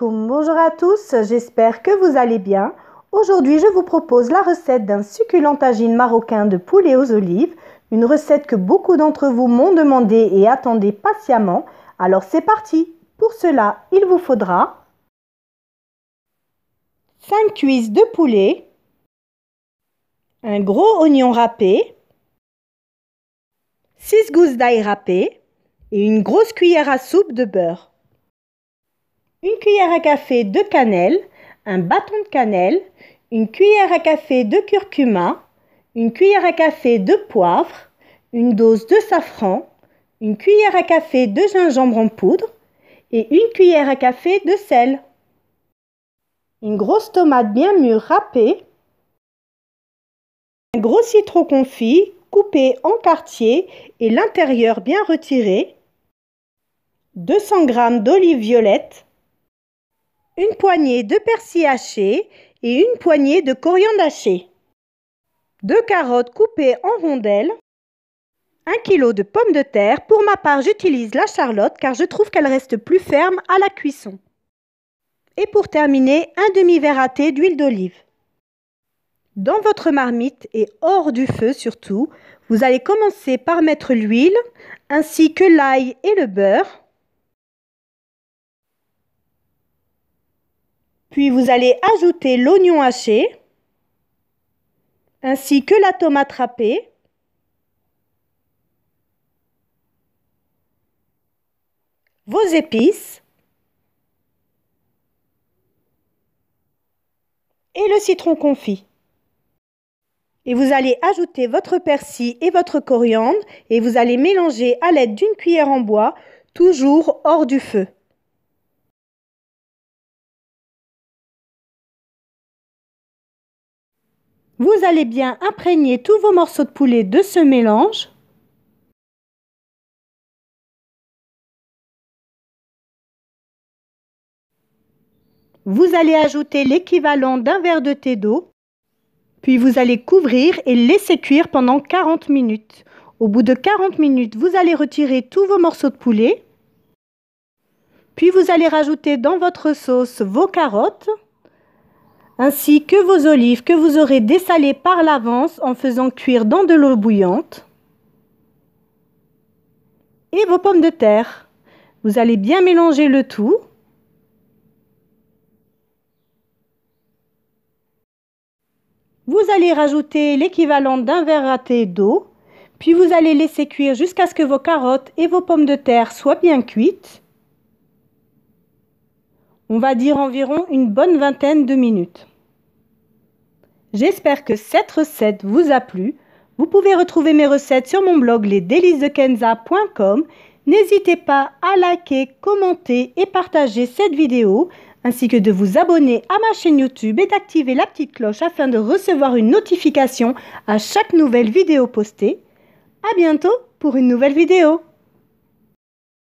bonjour à tous, j'espère que vous allez bien. Aujourd'hui, je vous propose la recette d'un succulent tagine marocain de poulet aux olives, une recette que beaucoup d'entre vous m'ont demandé et attendez patiemment. Alors c'est parti Pour cela, il vous faudra 5 cuisses de poulet, un gros oignon râpé, 6 gousses d'ail râpé et une grosse cuillère à soupe de beurre une cuillère à café de cannelle, un bâton de cannelle, une cuillère à café de curcuma, une cuillère à café de poivre, une dose de safran, une cuillère à café de gingembre en poudre et une cuillère à café de sel. Une grosse tomate bien mûre râpée, un gros citron confit coupé en quartiers et l'intérieur bien retiré, 200 g d'olive violette une poignée de persil haché et une poignée de coriandre haché, deux carottes coupées en rondelles, un kilo de pommes de terre. Pour ma part, j'utilise la charlotte car je trouve qu'elle reste plus ferme à la cuisson. Et pour terminer, un demi-verre à thé d'huile d'olive. Dans votre marmite et hors du feu surtout, vous allez commencer par mettre l'huile ainsi que l'ail et le beurre. Puis vous allez ajouter l'oignon haché ainsi que la tomate râpée. Vos épices. Et le citron confit. Et vous allez ajouter votre persil et votre coriandre et vous allez mélanger à l'aide d'une cuillère en bois, toujours hors du feu. Vous allez bien imprégner tous vos morceaux de poulet de ce mélange. Vous allez ajouter l'équivalent d'un verre de thé d'eau, puis vous allez couvrir et laisser cuire pendant 40 minutes. Au bout de 40 minutes, vous allez retirer tous vos morceaux de poulet, puis vous allez rajouter dans votre sauce vos carottes, ainsi que vos olives que vous aurez dessalées par l'avance en faisant cuire dans de l'eau bouillante, et vos pommes de terre. Vous allez bien mélanger le tout. Vous allez rajouter l'équivalent d'un verre raté d'eau, puis vous allez laisser cuire jusqu'à ce que vos carottes et vos pommes de terre soient bien cuites on va dire environ une bonne vingtaine de minutes. J'espère que cette recette vous a plu. Vous pouvez retrouver mes recettes sur mon blog lesdélicesdekenza.com. N'hésitez pas à liker, commenter et partager cette vidéo, ainsi que de vous abonner à ma chaîne YouTube et d'activer la petite cloche afin de recevoir une notification à chaque nouvelle vidéo postée. À bientôt pour une nouvelle vidéo